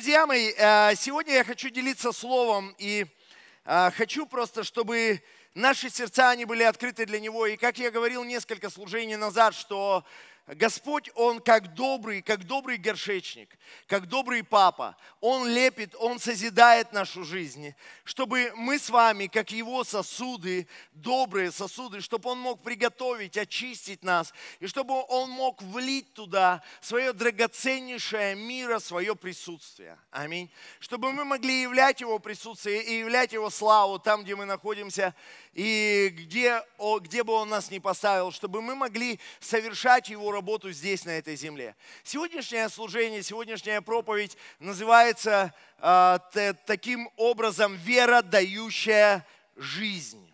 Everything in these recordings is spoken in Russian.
Друзья мои, э, сегодня я хочу делиться словом и э, хочу просто, чтобы наши сердца, они были открыты для Него. И как я говорил несколько служений назад, что Господь, Он как добрый, как добрый горшечник, как добрый папа. Он лепит, Он созидает нашу жизнь, чтобы мы с вами, как Его сосуды, добрые сосуды, чтобы Он мог приготовить, очистить нас, и чтобы Он мог влить туда свое драгоценнейшее мира, свое присутствие. Аминь. Чтобы мы могли являть Его присутствие и являть Его славу там, где мы находимся, и где, где бы Он нас ни поставил, чтобы мы могли совершать Его работу здесь, на этой земле. Сегодняшнее служение, сегодняшняя проповедь называется э, таким образом «Вера, дающая жизнь».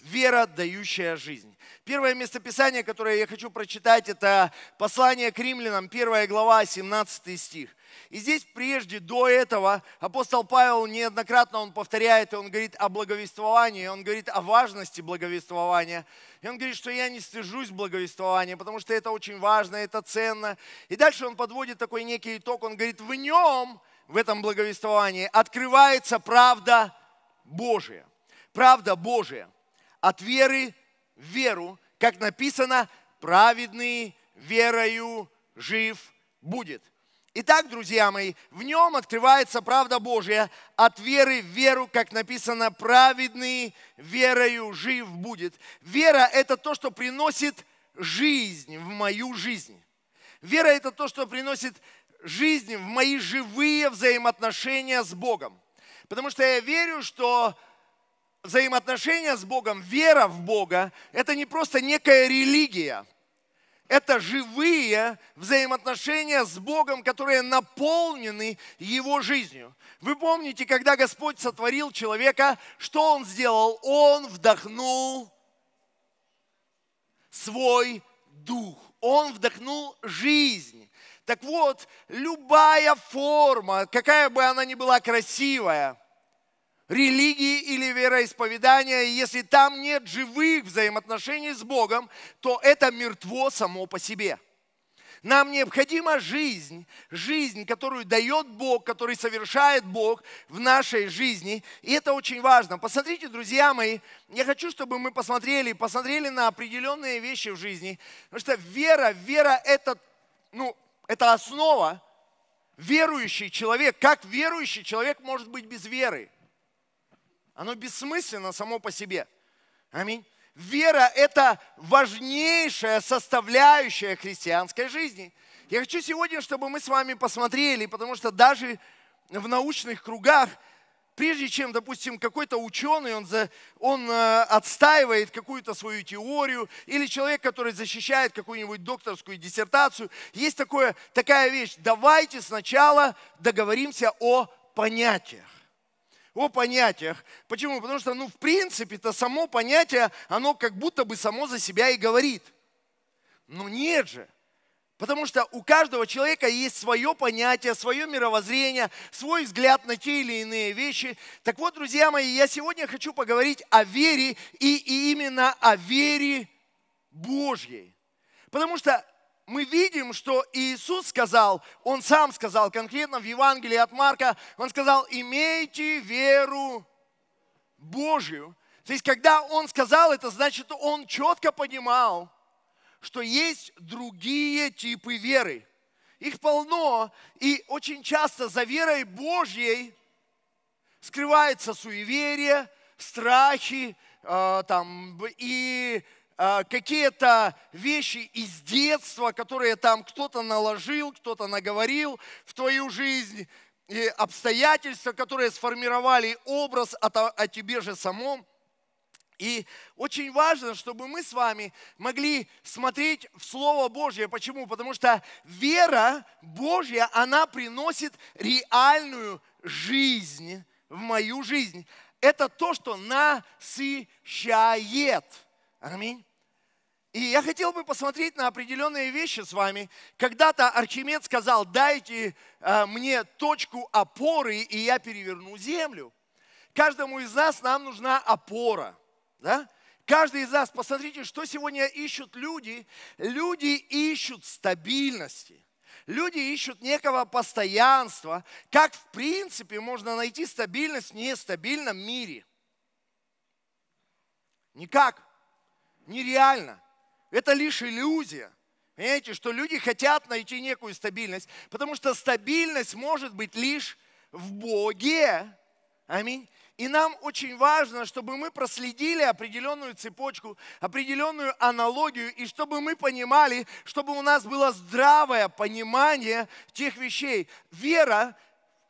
Вера, дающая жизнь. Первое местописание, которое я хочу прочитать, это послание к римлянам, первая глава, 17 стих. И здесь прежде, до этого, апостол Павел неоднократно он повторяет, и он говорит о благовествовании, он говорит о важности благовествования. И он говорит, что я не стыжусь благовествования, потому что это очень важно, это ценно. И дальше он подводит такой некий итог, он говорит, в нем, в этом благовествовании, открывается правда Божия. Правда Божия. От веры в веру, как написано, праведный верою жив будет. Итак, друзья мои, в нем открывается правда Божья от веры в веру, как написано, праведный верою жив будет. Вера – это то, что приносит жизнь в мою жизнь. Вера – это то, что приносит жизнь в мои живые взаимоотношения с Богом. Потому что я верю, что взаимоотношения с Богом, вера в Бога – это не просто некая религия – это живые взаимоотношения с Богом, которые наполнены Его жизнью. Вы помните, когда Господь сотворил человека, что Он сделал? Он вдохнул свой дух. Он вдохнул жизнь. Так вот, любая форма, какая бы она ни была красивая – религии или вероисповедания, и если там нет живых взаимоотношений с Богом, то это мертво само по себе. Нам необходима жизнь, жизнь, которую дает Бог, который совершает Бог в нашей жизни. И это очень важно. Посмотрите, друзья мои, я хочу, чтобы мы посмотрели, посмотрели на определенные вещи в жизни. Потому что вера, вера это, ну, это основа. Верующий человек, как верующий человек может быть без веры? Оно бессмысленно само по себе. Аминь. Вера – это важнейшая составляющая христианской жизни. Я хочу сегодня, чтобы мы с вами посмотрели, потому что даже в научных кругах, прежде чем, допустим, какой-то ученый, он, за, он э, отстаивает какую-то свою теорию, или человек, который защищает какую-нибудь докторскую диссертацию, есть такое, такая вещь, давайте сначала договоримся о понятиях о понятиях. Почему? Потому что, ну, в принципе-то само понятие, оно как будто бы само за себя и говорит. Но нет же. Потому что у каждого человека есть свое понятие, свое мировоззрение, свой взгляд на те или иные вещи. Так вот, друзья мои, я сегодня хочу поговорить о вере и, и именно о вере Божьей. Потому что мы видим, что Иисус сказал, Он сам сказал конкретно в Евангелии от Марка, Он сказал, имейте веру Божью. То есть, когда Он сказал это, значит, Он четко понимал, что есть другие типы веры. Их полно, и очень часто за верой Божьей скрывается суеверие, страхи, э, там, и а, какие-то вещи из детства, которые там кто-то наложил, кто-то наговорил в твою жизнь, и обстоятельства, которые сформировали образ о, о тебе же самом. И очень важно, чтобы мы с вами могли смотреть в Слово Божье. Почему? Потому что вера Божья, она приносит реальную жизнь в мою жизнь. Это то, что насыщает. Аминь. И я хотел бы посмотреть на определенные вещи с вами. Когда-то Архимед сказал, дайте э, мне точку опоры, и я переверну землю. Каждому из нас нам нужна опора. Да? Каждый из нас, посмотрите, что сегодня ищут люди. Люди ищут стабильности. Люди ищут некого постоянства. Как, в принципе, можно найти стабильность в нестабильном мире? Никак. Нереально. Это лишь иллюзия. Понимаете, что люди хотят найти некую стабильность, потому что стабильность может быть лишь в Боге. Аминь. И нам очень важно, чтобы мы проследили определенную цепочку, определенную аналогию, и чтобы мы понимали, чтобы у нас было здравое понимание тех вещей. Вера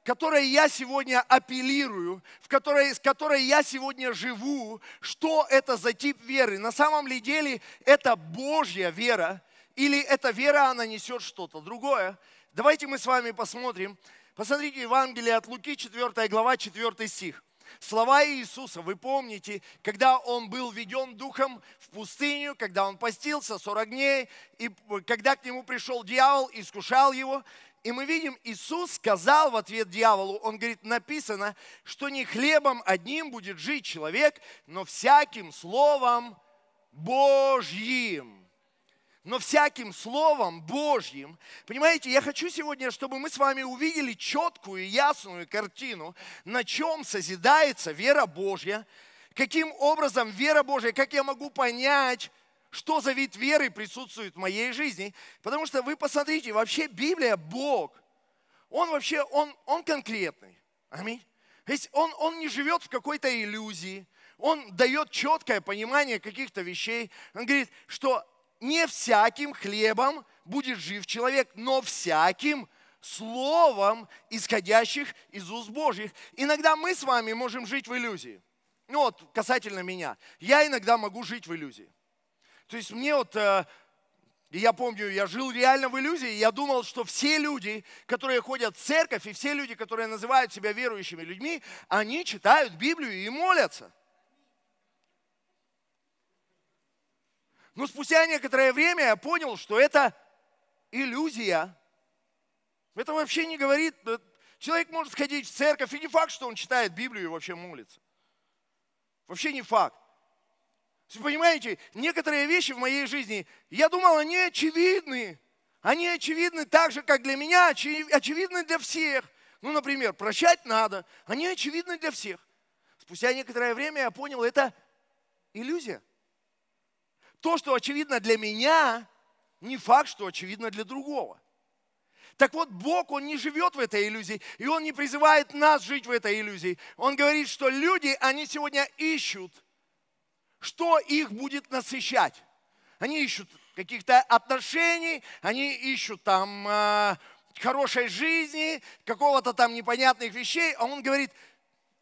которой я сегодня апеллирую, в которой, с которой я сегодня живу, что это за тип веры? На самом ли деле это Божья вера или эта вера, она несет что-то другое? Давайте мы с вами посмотрим. Посмотрите Евангелие от Луки, 4 глава, 4 стих. Слова Иисуса, вы помните, когда Он был введен Духом в пустыню, когда Он постился 40 дней, и э, когда к Нему пришел дьявол, искушал Его, и мы видим, Иисус сказал в ответ дьяволу, он говорит, написано, что не хлебом одним будет жить человек, но всяким словом Божьим. Но всяким словом Божьим. Понимаете, я хочу сегодня, чтобы мы с вами увидели четкую и ясную картину, на чем созидается вера Божья, каким образом вера Божья, как я могу понять что за вид веры присутствует в моей жизни. Потому что вы посмотрите, вообще Библия, Бог, Он вообще, Он, он конкретный. Аминь. То есть он, он не живет в какой-то иллюзии, он дает четкое понимание каких-то вещей. Он говорит, что не всяким хлебом будет жив человек, но всяким словом, исходящих из уст Божьих. Иногда мы с вами можем жить в иллюзии. Ну вот, касательно меня. Я иногда могу жить в иллюзии. То есть мне вот, э, я помню, я жил реально в иллюзии, я думал, что все люди, которые ходят в церковь, и все люди, которые называют себя верующими людьми, они читают Библию и молятся. Но спустя некоторое время я понял, что это иллюзия. Это вообще не говорит, э, Человек может сходить в церковь, и не факт, что он читает Библию и вообще молится. Вообще не факт. Вы Понимаете, некоторые вещи в моей жизни, я думал, они очевидны. Они очевидны так же, как для меня, очевидны для всех. Ну, например, прощать надо. Они очевидны для всех. Спустя некоторое время я понял, это иллюзия. То, что очевидно для меня, не факт, что очевидно для другого. Так вот, Бог, Он не живет в этой иллюзии, и Он не призывает нас жить в этой иллюзии. Он говорит, что люди, они сегодня ищут – что их будет насыщать. Они ищут каких-то отношений, они ищут там э, хорошей жизни, какого-то там непонятных вещей, а он говорит,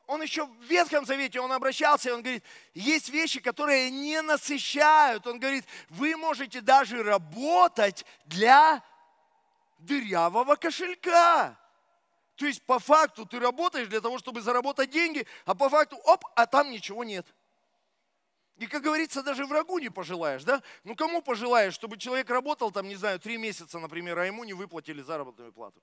он еще в Ветхом Завете, он обращался, и он говорит, есть вещи, которые не насыщают. Он говорит, вы можете даже работать для дырявого кошелька. То есть по факту ты работаешь для того, чтобы заработать деньги, а по факту, оп, а там ничего нет. И, как говорится, даже врагу не пожелаешь, да? Ну, кому пожелаешь, чтобы человек работал там, не знаю, три месяца, например, а ему не выплатили заработную плату?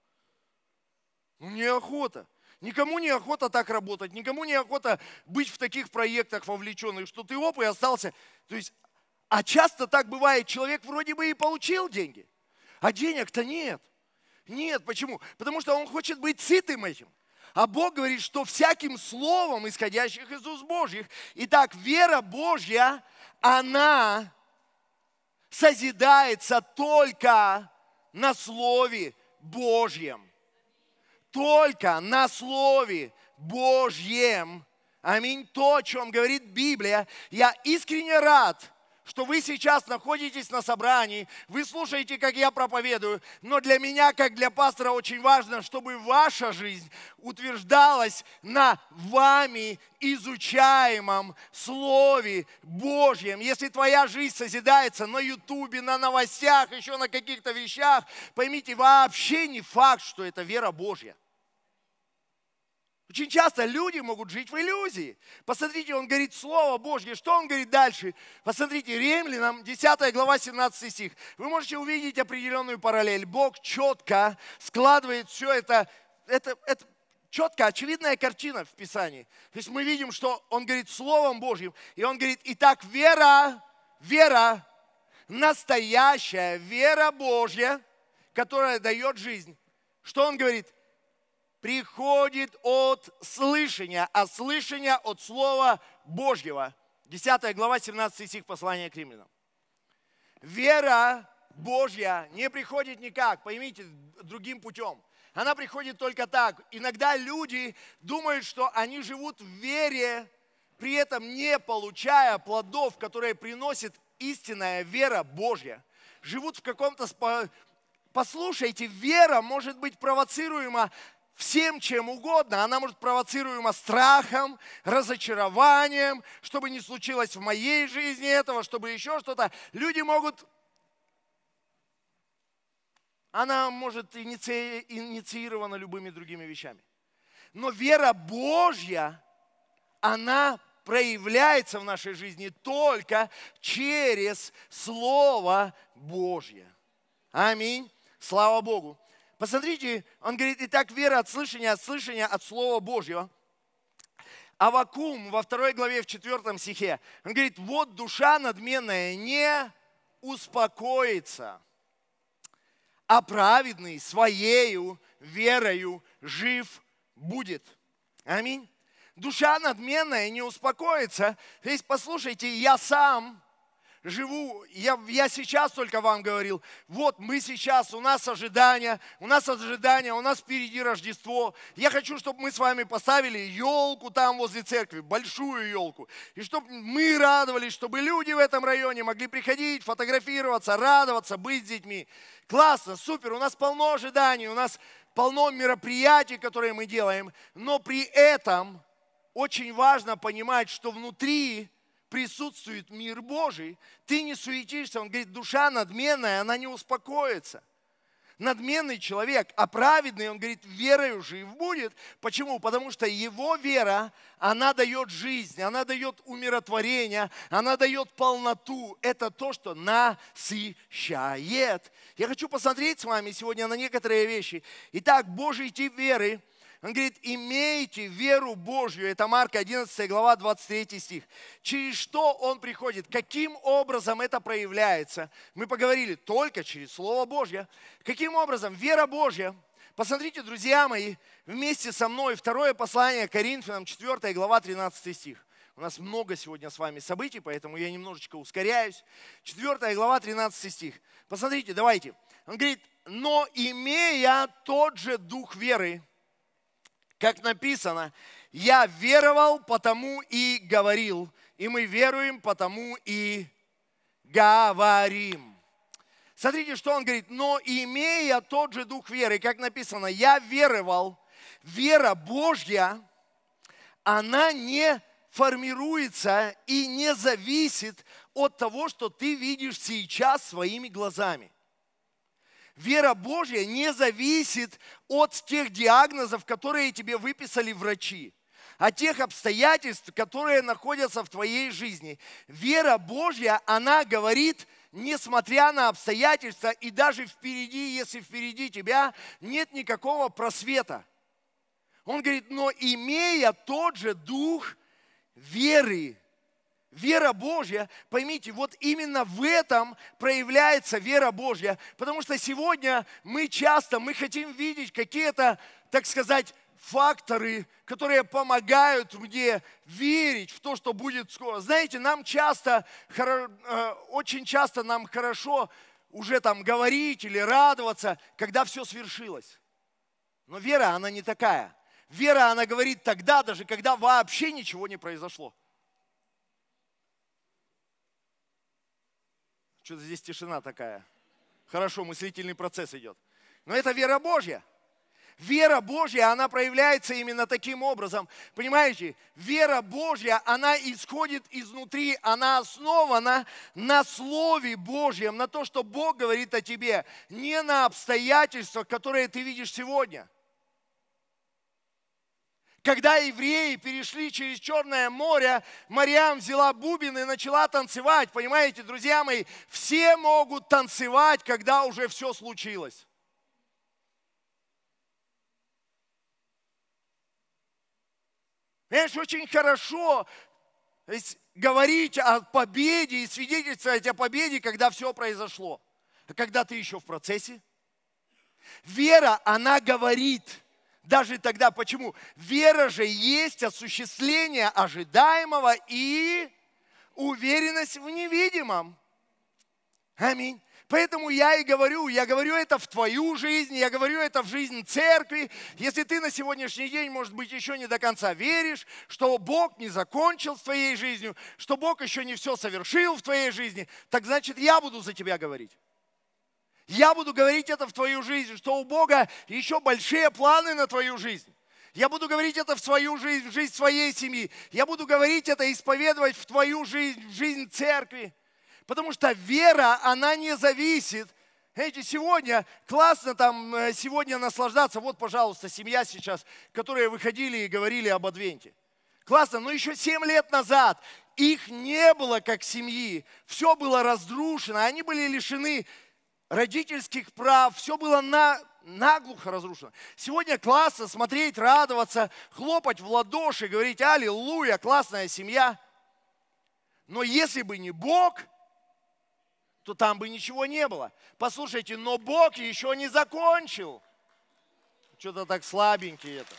Ну, неохота. Никому не охота так работать, никому не охота быть в таких проектах вовлеченных, что ты оп и остался. То есть, а часто так бывает, человек вроде бы и получил деньги, а денег-то нет. Нет, почему? Потому что он хочет быть сытым этим. А Бог говорит, что всяким словом, исходящих из уст Божьих. Итак, вера Божья, она созидается только на Слове Божьем. Только на Слове Божьем. Аминь. То, о чем говорит Библия. Я искренне рад, что вы сейчас находитесь на собрании, вы слушаете, как я проповедую, но для меня, как для пастора, очень важно, чтобы ваша жизнь утверждалась на вами изучаемом Слове Божьем. Если твоя жизнь созидается на Ютубе, на новостях, еще на каких-то вещах, поймите, вообще не факт, что это вера Божья. Очень часто люди могут жить в иллюзии. Посмотрите, он говорит Слово Божье. Что он говорит дальше? Посмотрите, Римлянам 10 глава 17 стих. Вы можете увидеть определенную параллель. Бог четко складывает все это, это, это четко, очевидная картина в Писании. То есть мы видим, что он говорит Словом Божьим. И он говорит, итак, вера, вера, настоящая вера Божья, которая дает жизнь. Что он говорит? приходит от слышания, а слышание от Слова Божьего. 10 глава, 17 стих послания к римлянам. Вера Божья не приходит никак, поймите, другим путем. Она приходит только так. Иногда люди думают, что они живут в вере, при этом не получая плодов, которые приносит истинная вера Божья. Живут в каком-то... Послушайте, вера может быть провоцируема всем чем угодно. Она может провоцируема страхом, разочарованием, чтобы не случилось в моей жизни этого, чтобы еще что-то. Люди могут... Она может иници... инициирована любыми другими вещами. Но вера Божья, она проявляется в нашей жизни только через Слово Божье. Аминь. Слава Богу. Посмотрите, он говорит, итак, вера от слышания, от слышания от Слова Божьего. Авакум во второй главе, в четвертом стихе. Он говорит, вот душа надменная не успокоится, а праведный своею верою жив будет. Аминь. Душа надменная не успокоится. Здесь послушайте, я сам живу, я, я сейчас только вам говорил, вот мы сейчас, у нас ожидания, у нас ожидания, у нас впереди Рождество. Я хочу, чтобы мы с вами поставили елку там возле церкви, большую елку, и чтобы мы радовались, чтобы люди в этом районе могли приходить, фотографироваться, радоваться, быть с детьми. Классно, супер, у нас полно ожиданий, у нас полно мероприятий, которые мы делаем, но при этом очень важно понимать, что внутри присутствует мир Божий, ты не суетишься. Он говорит, душа надменная, она не успокоится. Надменный человек, а праведный, он говорит, верою жив будет. Почему? Потому что его вера, она дает жизнь, она дает умиротворение, она дает полноту. Это то, что насыщает. Я хочу посмотреть с вами сегодня на некоторые вещи. Итак, Божий тип веры – он говорит, имейте веру Божью. Это Марка 11 глава 23 стих. Через что он приходит? Каким образом это проявляется? Мы поговорили только через Слово Божье. Каким образом? Вера Божья. Посмотрите, друзья мои, вместе со мной второе послание Коринфянам 4 глава 13 стих. У нас много сегодня с вами событий, поэтому я немножечко ускоряюсь. 4 глава, 13 стих. Посмотрите, давайте. Он говорит, но имея тот же дух веры, как написано, я веровал, потому и говорил, и мы веруем, потому и говорим. Смотрите, что он говорит, но имея тот же дух веры, как написано, я веровал, вера Божья, она не формируется и не зависит от того, что ты видишь сейчас своими глазами. Вера Божья не зависит от тех диагнозов, которые тебе выписали врачи о а тех обстоятельств, которые находятся в твоей жизни. Вера Божья, она говорит, несмотря на обстоятельства, и даже впереди, если впереди тебя, нет никакого просвета. Он говорит, но имея тот же дух веры, Вера Божья, поймите, вот именно в этом проявляется вера Божья. Потому что сегодня мы часто, мы хотим видеть какие-то, так сказать, факторы, которые помогают мне верить в то, что будет скоро. Знаете, нам часто, э, очень часто нам хорошо уже там говорить или радоваться, когда все свершилось. Но вера, она не такая. Вера, она говорит тогда, даже когда вообще ничего не произошло. Что-то здесь тишина такая. Хорошо, мыслительный процесс идет. Но это вера Божья. Вера Божья, она проявляется именно таким образом. Понимаете, вера Божья, она исходит изнутри, она основана на Слове Божьем, на то, что Бог говорит о тебе, не на обстоятельствах, которые ты видишь сегодня. Когда евреи перешли через Черное море, Мариам взяла бубен и начала танцевать. Понимаете, друзья мои, все могут танцевать, когда уже все случилось. Знаешь, очень хорошо говорить о победе и свидетельствовать о победе, когда все произошло. А когда ты еще в процессе? Вера, она говорит – даже тогда, почему? Вера же есть осуществление ожидаемого и уверенность в невидимом. Аминь. Поэтому я и говорю, я говорю это в твою жизнь, я говорю это в жизнь церкви. Если ты на сегодняшний день, может быть, еще не до конца веришь, что Бог не закончил с твоей жизнью, что Бог еще не все совершил в твоей жизни, так значит, я буду за тебя говорить. Я буду говорить это в твою жизнь, что у Бога еще большие планы на твою жизнь. Я буду говорить это в свою жизнь, в жизнь своей семьи. Я буду говорить это, исповедовать в твою жизнь, в жизнь церкви. Потому что вера, она не зависит. Знаете, сегодня классно там, э, сегодня наслаждаться. Вот, пожалуйста, семья сейчас, которые выходили и говорили об адвенте. Классно, но еще 7 лет назад их не было как семьи. Все было разрушено, они были лишены родительских прав, все было на, наглухо разрушено. Сегодня классно смотреть, радоваться, хлопать в ладоши, говорить «Аллилуйя, классная семья». Но если бы не Бог, то там бы ничего не было. Послушайте, но Бог еще не закончил. Что-то так слабенький это.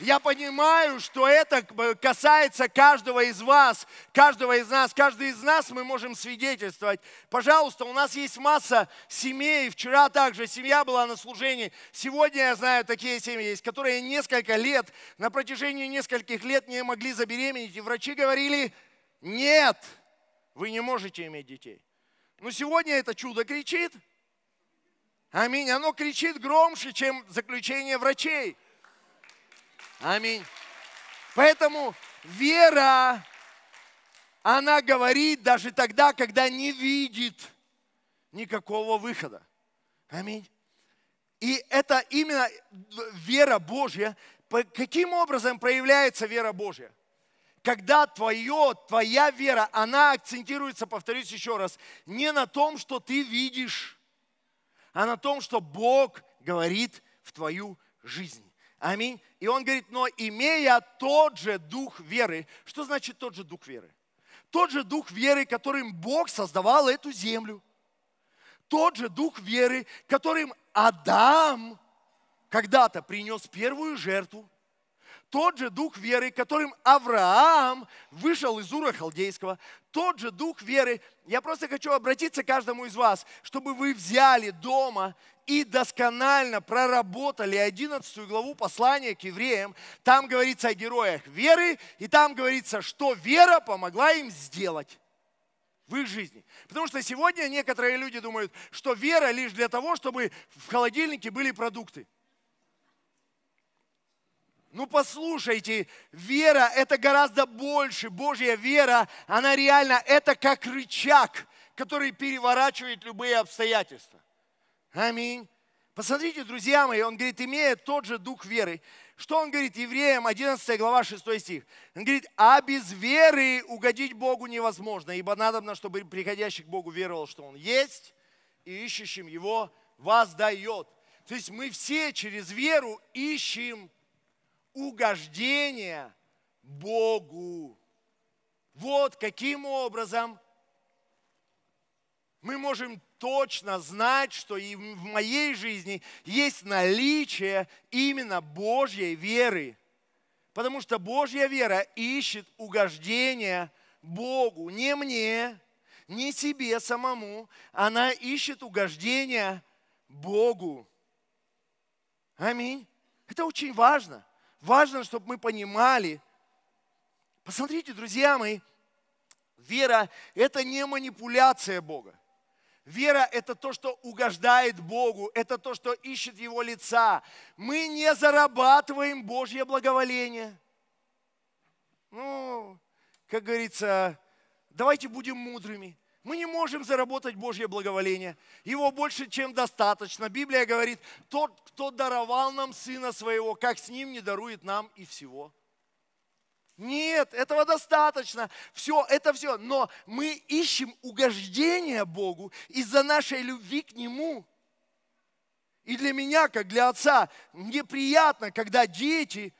Я понимаю, что это э, касается каждого из вас, каждого из нас. Каждый из нас мы можем свидетельствовать. Пожалуйста, у нас есть масса семей. Вчера также семья была на служении. Сегодня, я знаю, такие семьи есть, которые несколько лет, на протяжении нескольких лет не могли забеременеть. И врачи говорили, нет, вы не можете иметь детей. Но сегодня это чудо кричит. Аминь. Оно кричит громче, чем заключение врачей. Аминь. Поэтому вера, она говорит даже тогда, когда не видит никакого выхода. Аминь. И это именно вера Божья. Каким образом проявляется вера Божья? Когда твое, твоя вера, она акцентируется, повторюсь еще раз, не на том, что ты видишь, а на том, что Бог говорит в твою жизнь. Аминь. И он говорит, но имея тот же дух веры. Что значит тот же дух веры? Тот же дух веры, которым Бог создавал эту землю. Тот же дух веры, которым Адам когда-то принес первую жертву. Тот же дух веры, которым Авраам вышел из Ура Халдейского. Тот же дух веры. Я просто хочу обратиться к каждому из вас, чтобы вы взяли дома и досконально проработали 11 главу послания к евреям. Там говорится о героях веры, и там говорится, что вера помогла им сделать в их жизни. Потому что сегодня некоторые люди думают, что вера лишь для того, чтобы в холодильнике были продукты. Ну послушайте, вера это гораздо больше. Божья вера, она реально, это как рычаг, который переворачивает любые обстоятельства. Аминь. Посмотрите, друзья мои, он говорит, имея тот же дух веры. Что он говорит евреям, 11 глава, 6 стих? Он говорит, а без веры угодить Богу невозможно, ибо надобно, чтобы приходящий к Богу веровал, что Он есть, и ищущим Его воздает. То есть мы все через веру ищем угождение Богу. Вот каким образом мы можем точно знать, что и в моей жизни есть наличие именно Божьей веры. Потому что Божья вера ищет угождение Богу, не мне, не себе самому. Она ищет угождение Богу. Аминь. Это очень важно. Важно, чтобы мы понимали. Посмотрите, друзья мои, вера – это не манипуляция Бога. Вера – это то, что угождает Богу, это то, что ищет Его лица. Мы не зарабатываем Божье благоволение. Ну, как говорится, давайте будем мудрыми. Мы не можем заработать Божье благоволение. Его больше, чем достаточно. Библия говорит, тот, кто даровал нам Сына Своего, как с Ним не дарует нам и всего. Нет, этого достаточно. Все, это все. Но мы ищем угождения Богу из-за нашей любви к Нему. И для меня, как для отца, мне приятно, когда дети,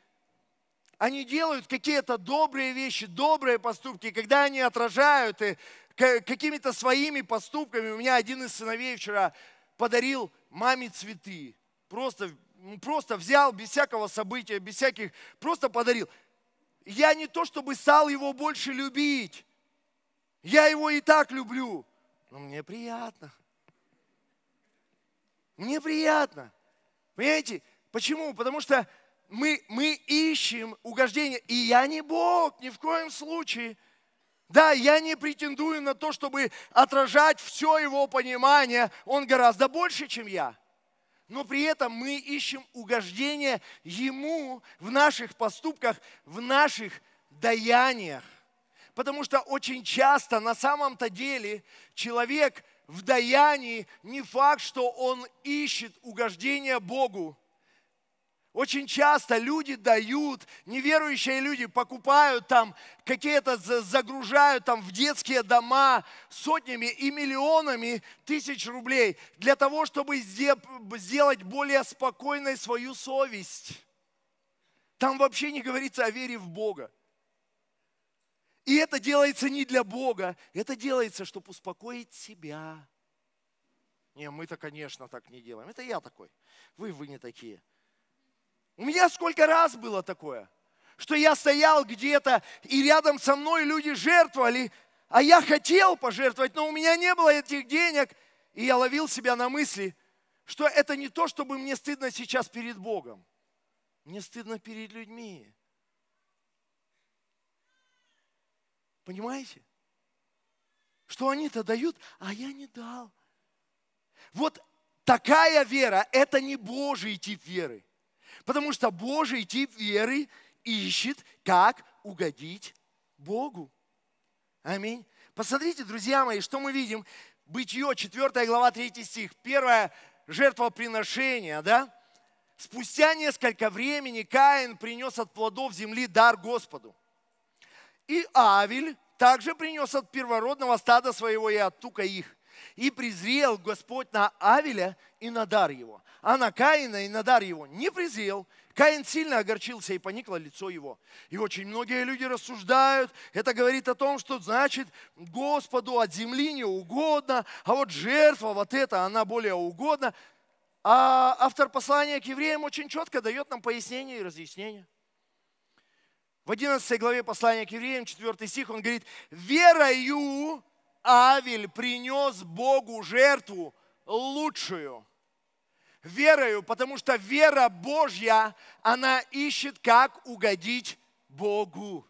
они делают какие-то добрые вещи, добрые поступки, когда они отражают и какими-то своими поступками. У меня один из сыновей вчера подарил маме цветы. Просто, ну, просто взял без всякого события, без всяких, просто подарил я не то чтобы стал его больше любить. Я его и так люблю. Но мне приятно. Мне приятно. Понимаете? Почему? Потому что мы, мы ищем угождение. И я не Бог, ни в коем случае. Да, я не претендую на то, чтобы отражать все его понимание. Он гораздо больше, чем я но при этом мы ищем угождение Ему в наших поступках, в наших даяниях. Потому что очень часто на самом-то деле человек в даянии не факт, что он ищет угождение Богу, очень часто люди дают, неверующие люди покупают там какие-то, загружают там в детские дома сотнями и миллионами тысяч рублей для того, чтобы сделать более спокойной свою совесть. Там вообще не говорится о вере в Бога. И это делается не для Бога, это делается, чтобы успокоить себя. Не, мы-то, конечно, так не делаем. Это я такой. Вы, вы не такие. У меня сколько раз было такое, что я стоял где-то, и рядом со мной люди жертвовали, а я хотел пожертвовать, но у меня не было этих денег, и я ловил себя на мысли, что это не то, чтобы мне стыдно сейчас перед Богом, мне стыдно перед людьми. Понимаете? Что они-то дают, а я не дал. Вот такая вера, это не Божий тип веры. Потому что Божий тип веры ищет, как угодить Богу. Аминь. Посмотрите, друзья мои, что мы видим. Бытие, 4 глава, 3 стих. Первое жертвоприношение, да? Спустя несколько времени Каин принес от плодов земли дар Господу. И Авель также принес от первородного стада своего и от тука их. И презрел Господь на Авеля и на дар его, а на Каина и на дар его не презрел. Каин сильно огорчился и поникло лицо его. И очень многие люди рассуждают, это говорит о том, что значит Господу от земли не угодно, а вот жертва вот эта, она более угодна. А автор послания к евреям очень четко дает нам пояснение и разъяснение. В 11 главе послания к евреям, 4 стих, он говорит, «Верою Авель принес Богу жертву лучшую. Верою, потому что вера Божья, она ищет, как угодить Богу.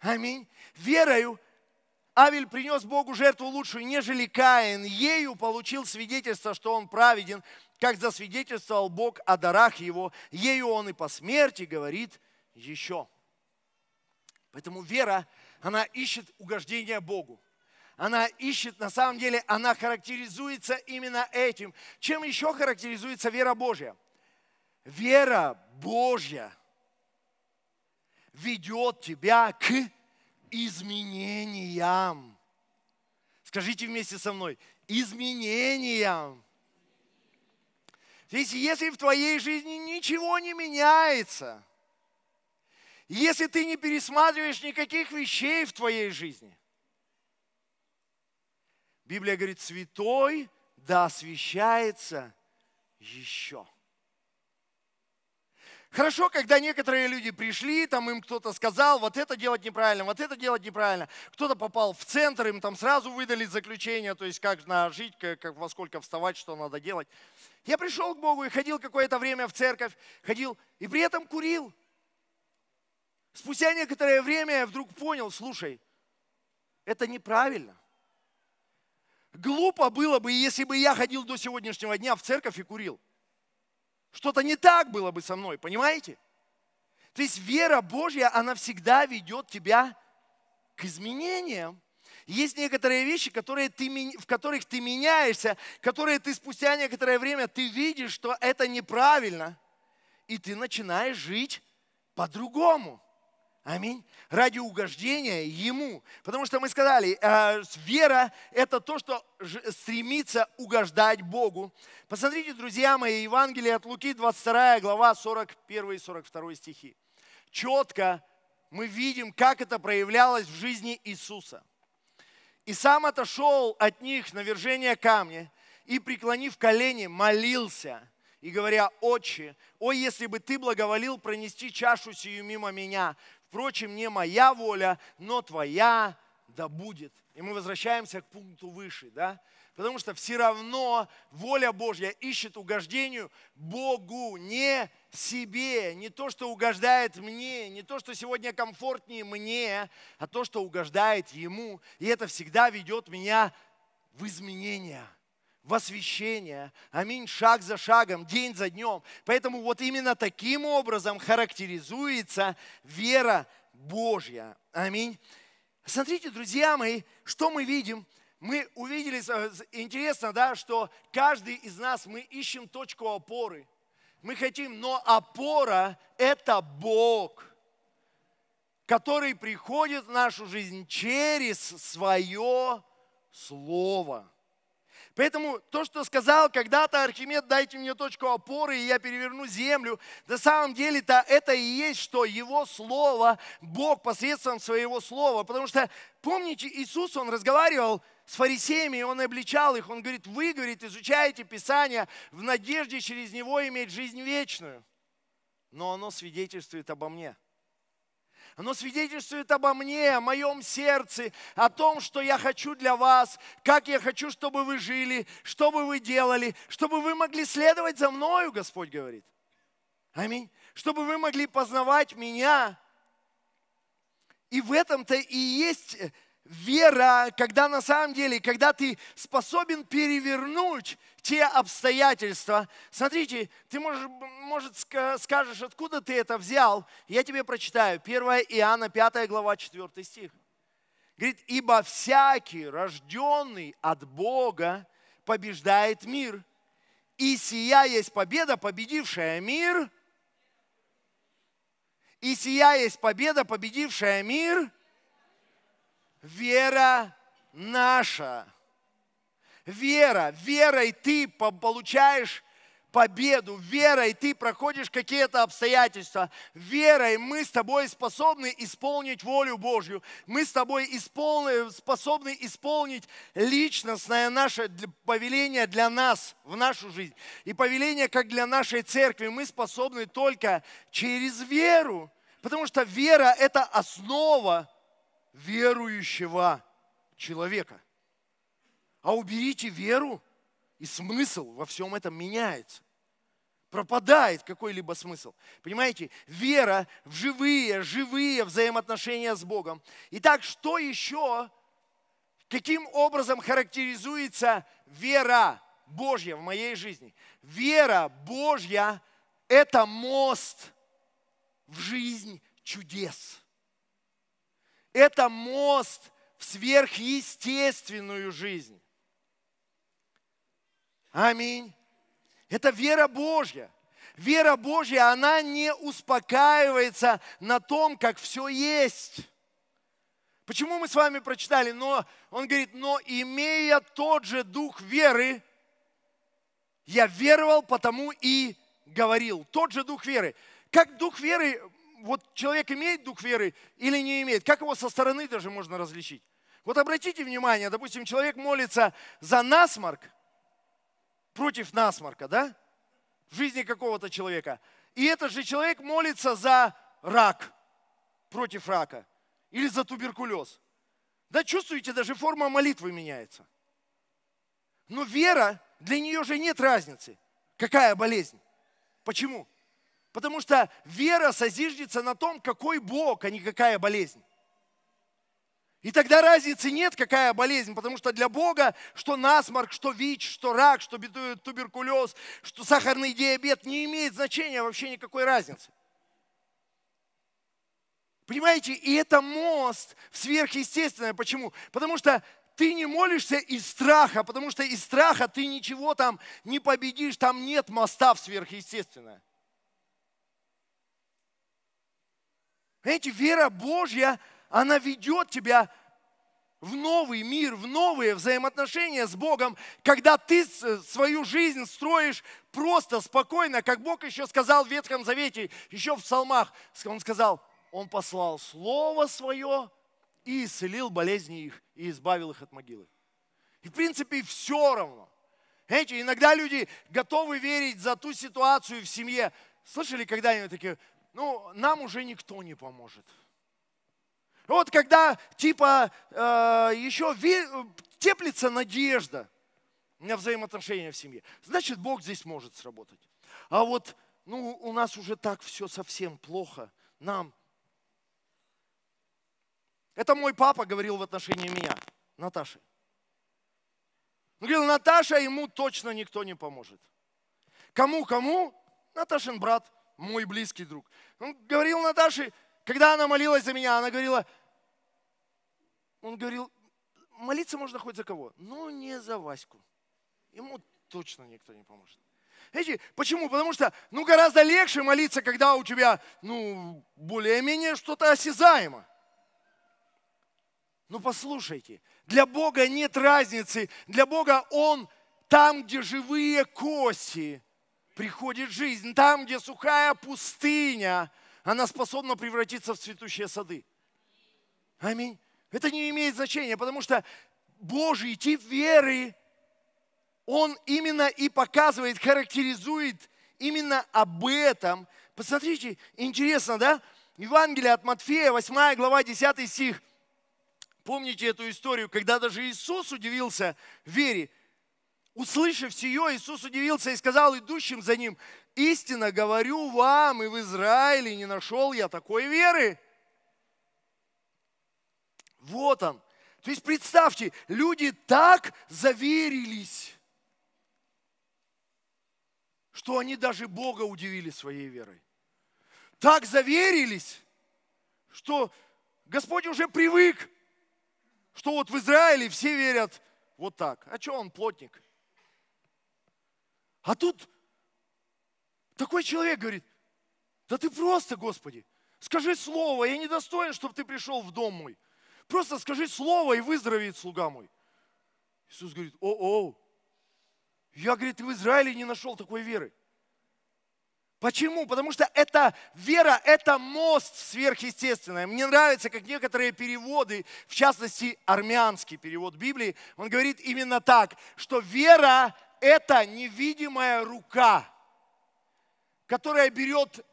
Аминь. Верою Авель принес Богу жертву лучшую, нежели Каин. Ею получил свидетельство, что он праведен, как засвидетельствовал Бог о дарах его. Ею он и по смерти говорит еще. Поэтому вера – она ищет угождения Богу. Она ищет, на самом деле, она характеризуется именно этим. Чем еще характеризуется вера Божья? Вера Божья ведет тебя к изменениям. Скажите вместе со мной, изменениям. Здесь, если в твоей жизни ничего не меняется – если ты не пересматриваешь никаких вещей в твоей жизни. Библия говорит, святой да освещается еще. Хорошо, когда некоторые люди пришли, там им кто-то сказал, вот это делать неправильно, вот это делать неправильно. Кто-то попал в центр, им там сразу выдали заключение, то есть как на жить, как, как во сколько вставать, что надо делать. Я пришел к Богу и ходил какое-то время в церковь, ходил и при этом курил. Спустя некоторое время я вдруг понял, слушай, это неправильно. Глупо было бы, если бы я ходил до сегодняшнего дня в церковь и курил. Что-то не так было бы со мной, понимаете? То есть вера Божья, она всегда ведет тебя к изменениям. Есть некоторые вещи, которые ты, в которых ты меняешься, которые ты спустя некоторое время ты видишь, что это неправильно, и ты начинаешь жить по-другому. Аминь. Ради угождения Ему. Потому что мы сказали, э, вера – это то, что стремится угождать Богу. Посмотрите, друзья мои, Евангелие от Луки, 22 глава, 41 и 42 стихи. Четко мы видим, как это проявлялось в жизни Иисуса. «И сам отошел от них на вержение камня, и, преклонив колени, молился» и говоря, «Отче, ой, если бы ты благоволил пронести чашу сию мимо меня, Впрочем, не моя воля, но твоя да будет. И мы возвращаемся к пункту выше, да? Потому что все равно воля Божья ищет угождению Богу, не себе, не то, что угождает мне, не то, что сегодня комфортнее мне, а то, что угождает Ему. И это всегда ведет меня в изменения – восвящение. Аминь. Шаг за шагом, день за днем. Поэтому вот именно таким образом характеризуется вера Божья. Аминь. Смотрите, друзья мои, что мы видим? Мы увидели, э, интересно, да, что каждый из нас, мы ищем точку опоры. Мы хотим, но опора – это Бог, который приходит в нашу жизнь через свое Слово. Поэтому то, что сказал когда-то Архимед, дайте мне точку опоры, и я переверну землю, на самом деле-то это и есть, что его слово, Бог посредством своего слова. Потому что, помните, Иисус, он разговаривал с фарисеями, и он обличал их. Он говорит, вы, говорит, изучаете Писание в надежде через него иметь жизнь вечную. Но оно свидетельствует обо мне. Оно свидетельствует обо мне, о моем сердце, о том, что я хочу для вас, как я хочу, чтобы вы жили, что бы вы делали, чтобы вы могли следовать за мною, Господь говорит. Аминь. Чтобы вы могли познавать меня. И в этом-то и есть э, вера, когда на самом деле, когда ты способен перевернуть те обстоятельства. Смотрите, ты, можешь, может, скажешь, откуда ты это взял. Я тебе прочитаю. 1 Иоанна 5 глава 4 стих. Говорит, ибо всякий, рожденный от Бога, побеждает мир. И сия есть победа, победившая мир. И сия есть победа, победившая мир – вера наша. Вера, верой ты получаешь победу, верой ты проходишь какие-то обстоятельства, верой мы с тобой способны исполнить волю Божью, мы с тобой исполни, способны исполнить личностное наше повеление для нас в нашу жизнь и повеление как для нашей церкви мы способны только через веру, потому что вера это основа верующего человека. А уберите веру, и смысл во всем этом меняется. Пропадает какой-либо смысл. Понимаете, вера в живые, живые взаимоотношения с Богом. Итак, что еще, каким образом характеризуется вера Божья в моей жизни? Вера Божья – это мост в жизнь чудес. Это мост в сверхъестественную жизнь. Аминь. Это вера Божья. Вера Божья, она не успокаивается на том, как все есть. Почему мы с вами прочитали, но он говорит, но имея тот же дух веры, я веровал, потому и говорил. Тот же дух веры. Как дух веры вот человек имеет дух веры или не имеет? Как его со стороны даже можно различить? Вот обратите внимание, допустим, человек молится за насморк, против насморка, да? В жизни какого-то человека. И этот же человек молится за рак, против рака. Или за туберкулез. Да чувствуете, даже форма молитвы меняется. Но вера, для нее же нет разницы, какая болезнь. Почему? Потому что вера созиждется на том, какой Бог, а не какая болезнь. И тогда разницы нет, какая болезнь, потому что для Бога, что насморк, что ВИЧ, что рак, что туберкулез, что сахарный диабет, не имеет значения вообще никакой разницы. Понимаете, и это мост в сверхъестественное. Почему? Потому что ты не молишься из страха, потому что из страха ты ничего там не победишь, там нет моста в сверхъестественное. Знаете, вера Божья, она ведет тебя в новый мир, в новые взаимоотношения с Богом, когда ты э, свою жизнь строишь просто, спокойно, как Бог еще сказал в Ветхом Завете, еще в псалмах, Он сказал, Он послал Слово Свое и исцелил болезни их, и избавил их от могилы. И в принципе все равно. Знаете, иногда люди готовы верить за ту ситуацию в семье. Слышали когда-нибудь такие, ну, нам уже никто не поможет. Вот когда типа э, еще ве- теплится надежда на взаимоотношения в семье, значит Бог здесь может сработать. А вот ну, у нас уже так все совсем плохо, нам. Это мой папа говорил в отношении меня, Наташи. Он говорил, Наташа, ему точно никто не поможет. Кому-кому? Наташин брат мой близкий друг. Он говорил Наташе, когда она молилась за меня, она говорила, он говорил, молиться можно хоть за кого, но не за Ваську. Ему точно никто не поможет. Видите, почему? Потому что, ну, гораздо легче молиться, когда у тебя, ну, более-менее что-то осязаемо. Ну, послушайте, для Бога нет разницы. Для Бога Он там, где живые кости, приходит жизнь. Там, где сухая пустыня, она способна превратиться в цветущие сады. Аминь. Это не имеет значения, потому что Божий тип веры, он именно и показывает, характеризует именно об этом. Посмотрите, интересно, да? Евангелие от Матфея, 8 глава, 10 стих. Помните эту историю, когда даже Иисус удивился вере. Услышав сие, Иисус удивился и сказал идущим за ним, «Истинно говорю вам, и в Израиле не нашел я такой веры». Вот он. То есть представьте, люди так заверились, что они даже Бога удивили своей верой. Так заверились, что Господь уже привык, что вот в Израиле все верят вот так. А что он плотник? А тут такой человек говорит, да ты просто, Господи, скажи слово, я не достоин, чтобы ты пришел в дом мой. Просто скажи слово, и выздоровеет слуга мой. Иисус говорит, о-о, я, говорит, в Израиле не нашел такой веры. Почему? Потому что эта вера, это мост сверхъестественное. Мне нравится, как некоторые переводы, в частности, армянский перевод Библии, он говорит именно так, что вера это невидимая рука, которая берет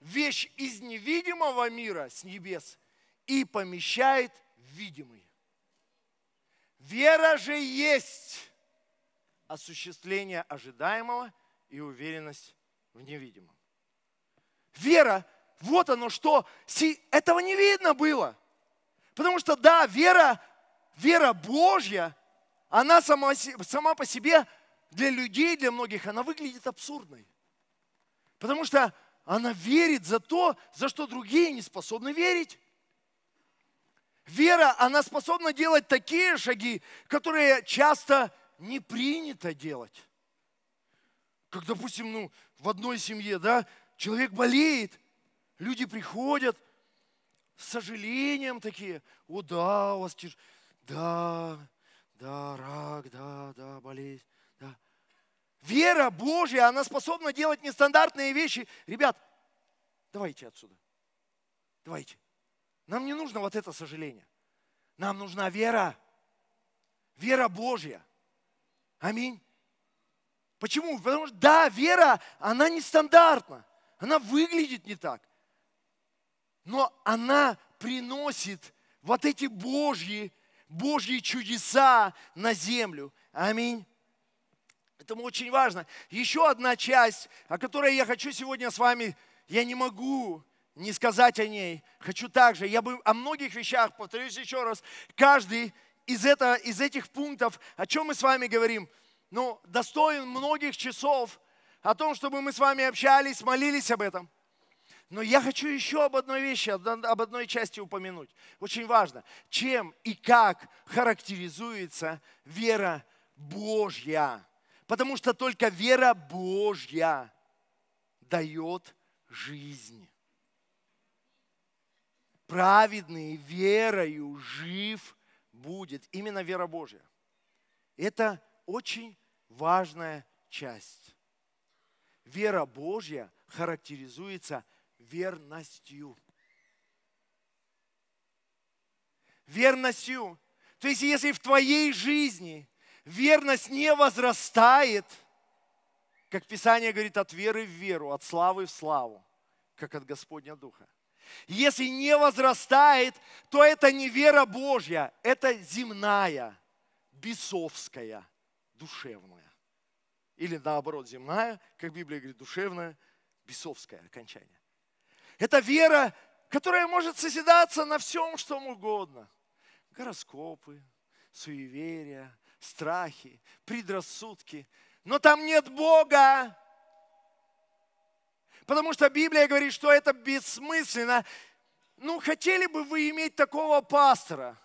вещь из невидимого мира с небес и помещает в видимый. Вера же есть осуществление ожидаемого и уверенность в невидимом. Вера, вот оно что, этого не видно было. Потому что да, вера, вера Божья, она сама, сама по себе для людей, для многих, она выглядит абсурдной. Потому что она верит за то, за что другие не способны верить. Вера, она способна делать такие шаги, которые часто не принято делать. Как, допустим, ну, в одной семье, да, человек болеет, люди приходят с сожалением такие, о да, у вас тяж... да, да, рак, да, да, болезнь. Вера Божья, она способна делать нестандартные вещи. Ребят, давайте отсюда. Давайте. Нам не нужно вот это сожаление. Нам нужна вера. Вера Божья. Аминь. Почему? Потому что, да, вера, она нестандартна. Она выглядит не так. Но она приносит вот эти Божьи, Божьи чудеса на землю. Аминь. Поэтому очень важно. Еще одна часть, о которой я хочу сегодня с вами, я не могу не сказать о ней. Хочу также, я бы о многих вещах, повторюсь еще раз, каждый из, этого, из этих пунктов, о чем мы с вами говорим, ну, достоин многих часов о том, чтобы мы с вами общались, молились об этом. Но я хочу еще об одной вещи, об одной части упомянуть. Очень важно, чем и как характеризуется вера Божья. Потому что только вера Божья дает жизнь. Праведный верою жив будет. Именно вера Божья. Это очень важная часть. Вера Божья характеризуется верностью. Верностью. То есть, если в твоей жизни верность не возрастает, как Писание говорит, от веры в веру, от славы в славу, как от Господня Духа. Если не возрастает, то это не вера Божья, это земная, бесовская, душевная. Или наоборот, земная, как Библия говорит, душевная, бесовская окончание. Это вера, которая может соседаться на всем, что угодно. Гороскопы, суеверия, страхи, предрассудки. Но там нет Бога. Потому что Библия говорит, что это бессмысленно. Ну, хотели бы вы иметь такого пастора?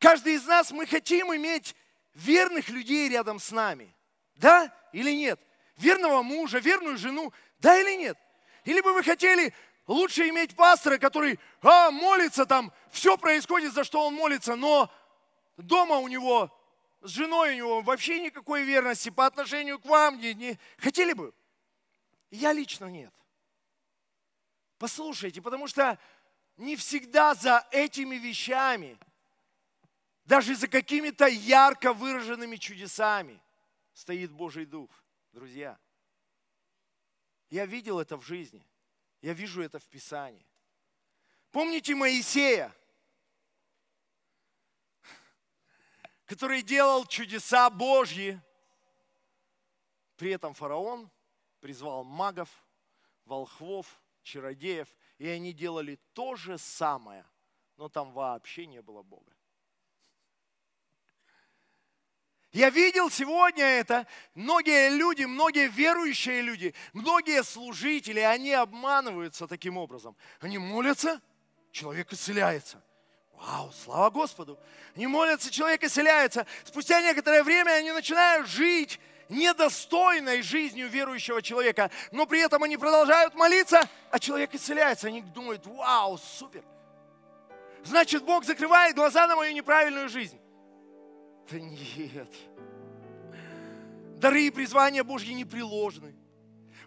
Каждый из нас, мы хотим иметь верных людей рядом с нами. Да или нет? Верного мужа, верную жену, да или нет? Или бы вы хотели лучше иметь пастора, который а, молится там, все происходит, за что он молится, но дома у него, с женой у него вообще никакой верности по отношению к вам. Не, не... Хотели бы? Я лично нет. Послушайте, потому что не всегда за этими вещами, даже за какими-то ярко выраженными чудесами стоит Божий Дух, друзья. Я видел это в жизни, я вижу это в Писании. Помните Моисея? который делал чудеса Божьи. При этом фараон призвал магов, волхвов, чародеев, и они делали то же самое, но там вообще не было Бога. Я видел сегодня это. Многие люди, многие верующие люди, многие служители, они обманываются таким образом. Они молятся, человек исцеляется. Вау, слава Господу! Не молятся, человек исцеляется. Спустя некоторое время они начинают жить недостойной жизнью верующего человека, но при этом они продолжают молиться, а человек исцеляется. Они думают, вау, супер! Значит, Бог закрывает глаза на мою неправильную жизнь. Да нет. Дары и призвания Божьи не приложены.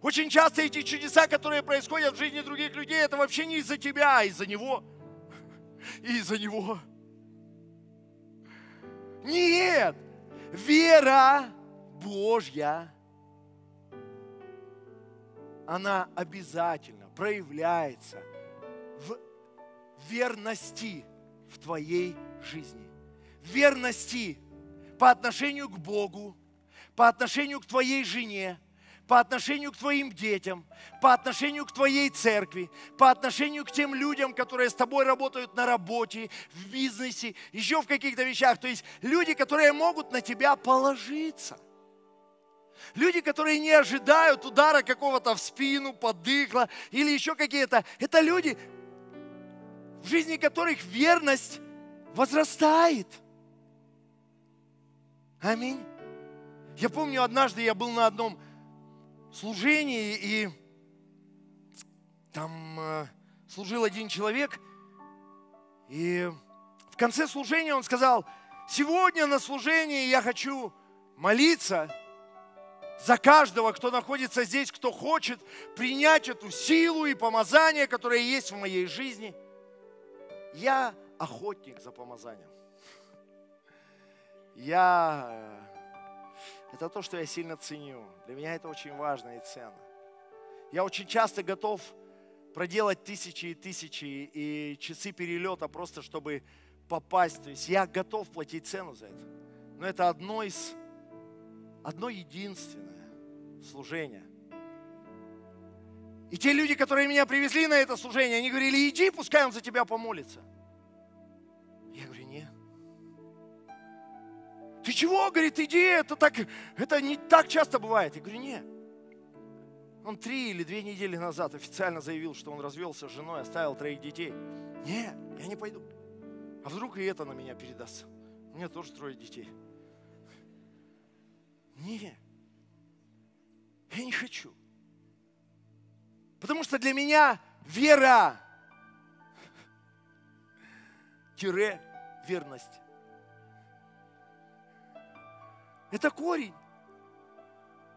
Очень часто эти чудеса, которые происходят в жизни других людей, это вообще не из-за тебя, а из-за него – и из-за него. Нет, вера Божья, она обязательно проявляется в верности в твоей жизни. Верности по отношению к Богу, по отношению к твоей жене, по отношению к твоим детям, по отношению к твоей церкви, по отношению к тем людям, которые с тобой работают на работе, в бизнесе, еще в каких-то вещах. То есть люди, которые могут на тебя положиться. Люди, которые не ожидают удара какого-то в спину, подыхла или еще какие-то. Это люди, в жизни которых верность возрастает. Аминь. Я помню, однажды я был на одном служении, и там э, служил один человек, и в конце служения он сказал, сегодня на служении я хочу молиться за каждого, кто находится здесь, кто хочет принять эту силу и помазание, которое есть в моей жизни. Я охотник за помазанием. Я э, это то, что я сильно ценю. Для меня это очень важно и ценно. Я очень часто готов проделать тысячи и тысячи и часы перелета просто, чтобы попасть. То есть я готов платить цену за это. Но это одно из, одно единственное служение. И те люди, которые меня привезли на это служение, они говорили, иди, пускай он за тебя помолится. Я говорю, нет. Ты чего? Говорит, иди, это так, это не так часто бывает. Я говорю, нет. Он три или две недели назад официально заявил, что он развелся с женой, оставил троих детей. Не, я не пойду. А вдруг и это на меня передастся? У меня тоже трое детей. Не, я не хочу. Потому что для меня вера тире верность Это корень.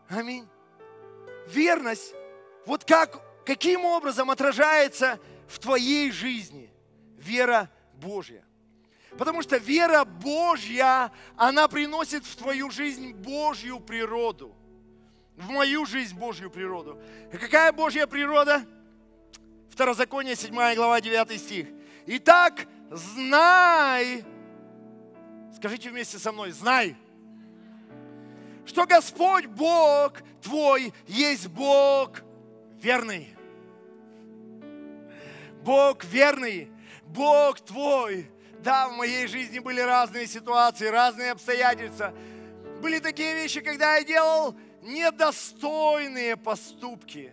Аминь. Верность, вот как, каким образом отражается в твоей жизни вера Божья. Потому что вера Божья, она приносит в твою жизнь Божью природу. В мою жизнь Божью природу. И какая Божья природа? Второзаконие, 7 глава, 9 стих. Итак, знай, скажите вместе со мной, знай, что Господь Бог твой есть Бог верный. Бог верный, Бог твой. Да, в моей жизни были разные ситуации, разные обстоятельства. Были такие вещи, когда я делал недостойные поступки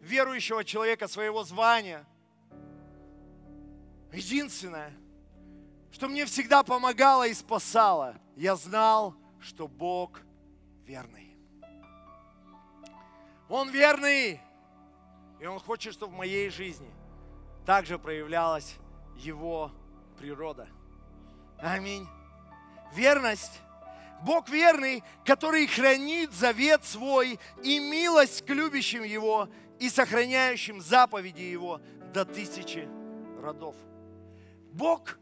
верующего человека, своего звания. Единственное, что мне всегда помогало и спасало, я знал, что Бог верный. Он верный. И Он хочет, чтобы в моей жизни также проявлялась Его природа. Аминь. Верность. Бог верный, который хранит завет свой и милость к любящим Его и сохраняющим заповеди Его до тысячи родов. Бог,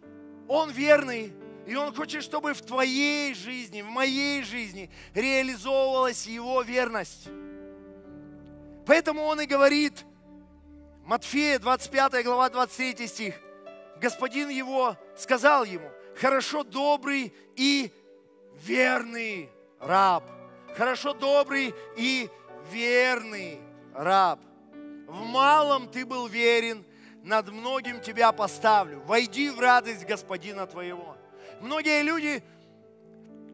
Он верный, и Он хочет, чтобы в твоей жизни, в моей жизни реализовывалась Его верность. Поэтому Он и говорит, Матфея 25 глава 23 стих, Господин его сказал ему, хорошо добрый и верный раб. Хорошо добрый и верный раб. В малом ты был верен, над многим тебя поставлю. Войди в радость Господина твоего многие люди,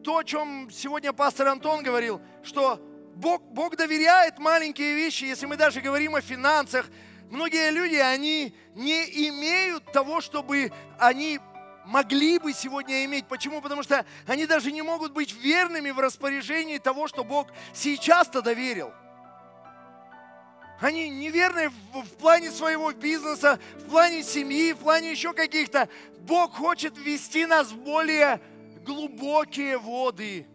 то, о чем сегодня пастор Антон говорил, что Бог, Бог доверяет маленькие вещи, если мы даже говорим о финансах. Многие люди, они не имеют того, чтобы они могли бы сегодня иметь. Почему? Потому что они даже не могут быть верными в распоряжении того, что Бог сейчас-то доверил. Они неверны в, в плане своего бизнеса, в плане семьи, в плане еще каких-то. Бог хочет вести нас в более глубокие воды,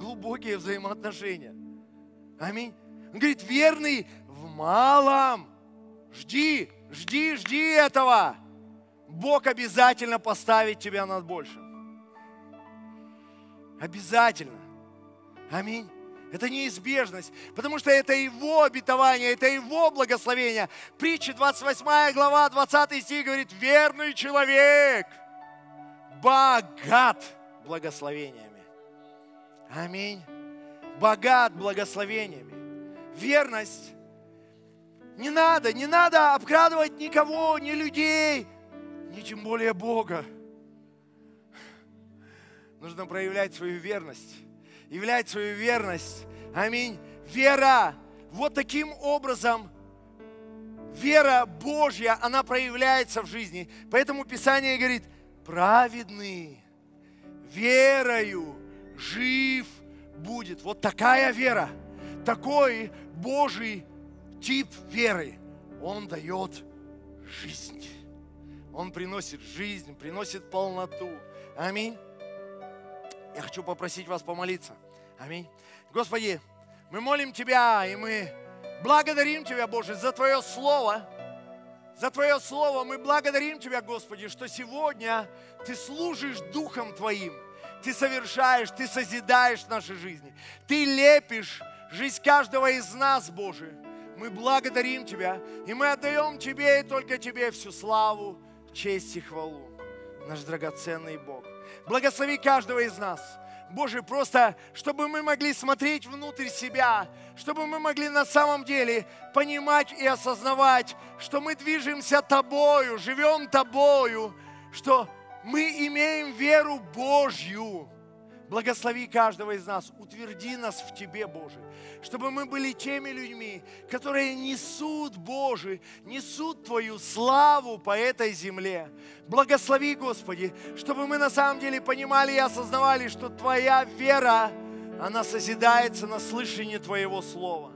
глубокие взаимоотношения. Аминь. Он говорит, верный в малом. Жди, жди, жди этого. Бог обязательно поставит тебя над большим. Обязательно. Аминь. Это неизбежность, потому что это Его обетование, это Его благословение. Притча 28 глава 20 стих говорит, верный человек богат благословениями. Аминь. Богат благословениями. Верность. Не надо, не надо обкрадывать никого, ни людей, ни тем более Бога. Нужно проявлять свою верность являть свою верность. Аминь. Вера. Вот таким образом вера Божья, она проявляется в жизни. Поэтому Писание говорит, праведный верою жив будет. Вот такая вера, такой Божий тип веры, он дает жизнь. Он приносит жизнь, приносит полноту. Аминь. Я хочу попросить вас помолиться. Аминь. Господи, мы молим Тебя, и мы благодарим Тебя, Боже, за Твое Слово. За Твое Слово мы благодарим Тебя, Господи, что сегодня Ты служишь Духом Твоим. Ты совершаешь, Ты созидаешь наши жизни. Ты лепишь жизнь каждого из нас, Боже. Мы благодарим Тебя, и мы отдаем Тебе и только Тебе всю славу, честь и хвалу, наш драгоценный Бог. Благослови каждого из нас – Боже, просто, чтобы мы могли смотреть внутрь себя, чтобы мы могли на самом деле понимать и осознавать, что мы движемся Тобою, живем Тобою, что мы имеем веру Божью. Благослови каждого из нас, утверди нас в Тебе, Боже, чтобы мы были теми людьми, которые несут, Боже, несут Твою славу по этой земле. Благослови, Господи, чтобы мы на самом деле понимали и осознавали, что Твоя вера, она созидается на слышании Твоего Слова.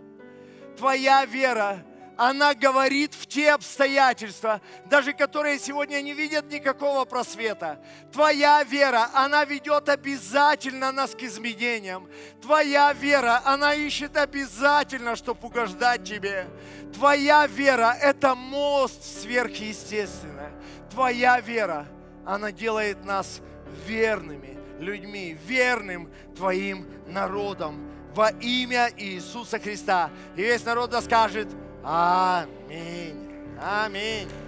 Твоя вера – она говорит в те обстоятельства, даже которые сегодня не видят никакого просвета. Твоя вера, она ведет обязательно нас к изменениям. Твоя вера, она ищет обязательно, чтобы угождать тебе. Твоя вера – это мост сверхъестественное. Твоя вера, она делает нас верными людьми, верным Твоим народом во имя Иисуса Христа. И весь народ да скажет – Аминь. Аминь.